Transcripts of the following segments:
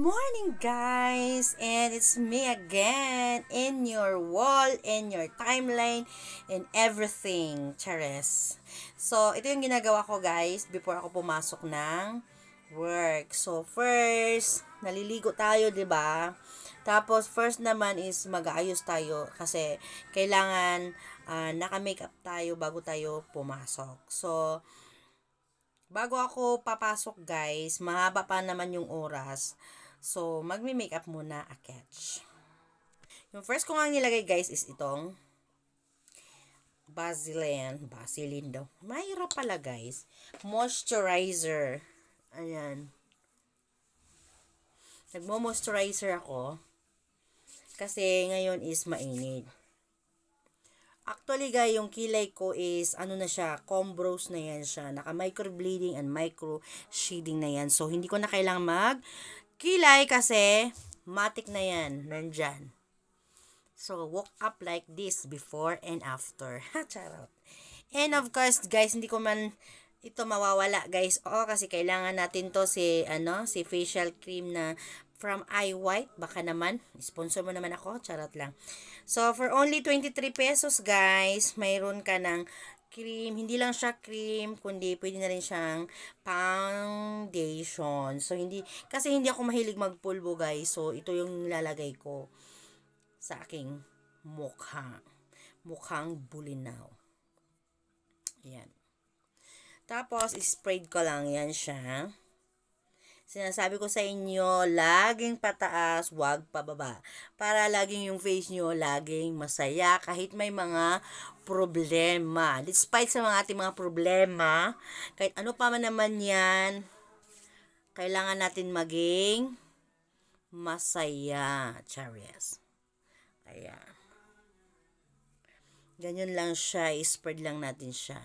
Morning guys! And it's me again in your wall, in your timeline, in everything. Chares. So, ito yung ginagawa ko guys before ako pumasok ng work. So, first, naliligo tayo, ba diba? Tapos, first naman is mag ayos tayo kasi kailangan uh, naka-makeup tayo bago tayo pumasok. So, bago ako papasok guys, mahaba pa naman yung oras. So, magme-makeup muna a catch. Yung first ko ang nilagay guys is itong Vaseline. Vaseline daw. Mahirap pala guys. Moisturizer. Ayan. Nagmo-moisturizer ako. Kasi ngayon is mainit. Actually, guys, yung kilay ko is, ano na siya, combrose na yan siya. Naka micro and micro shading na yan. So, hindi ko na kailangang mag Kilay kasi, matik na yan, nandyan. So, walk up like this before and after. Ha, charot. And of course, guys, hindi ko man ito mawawala, guys. Oo, kasi kailangan natin to si, ano, si facial cream na from Eye White. Baka naman, sponsor mo naman ako, charot lang. So, for only 23 pesos, guys, mayroon ka ng cream. Hindi lang siya cream, kundi pwede na rin siyang foundation. So, hindi, kasi hindi ako mahilig magpulbo, guys. So, ito yung lalagay ko sa aking mukha. Mukhang bulinaw. Ayan. Tapos, isprayed ko lang yan siya. Sinasabi ko sa inyo, laging pataas, wag pababa. Para laging yung face nyo, laging masaya kahit may mga problema. Despite sa mga ating mga problema, kahit ano pa man naman yan, kailangan natin maging masaya. Charis. Ayan. Ganyan lang siya, spread lang natin siya.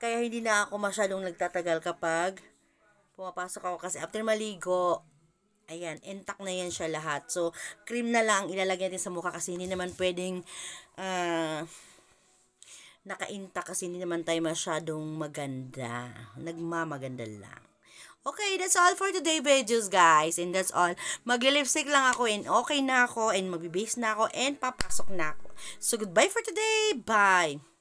Kaya hindi na ako masyadong nagtatagal kapag pumapasok ako kasi after maligo, ayan, intact na yan siya lahat. So, cream na lang ilalagay natin sa mukha kasi hindi naman pwedeng uh, ah, nakainta kasi hindi naman tayo masyadong maganda. Nagmamaganda lang. Okay, that's all for today videos guys. And that's all. magli lang ako and okay na ako and magbibase na ako and papasok na ako. So, goodbye for today. Bye!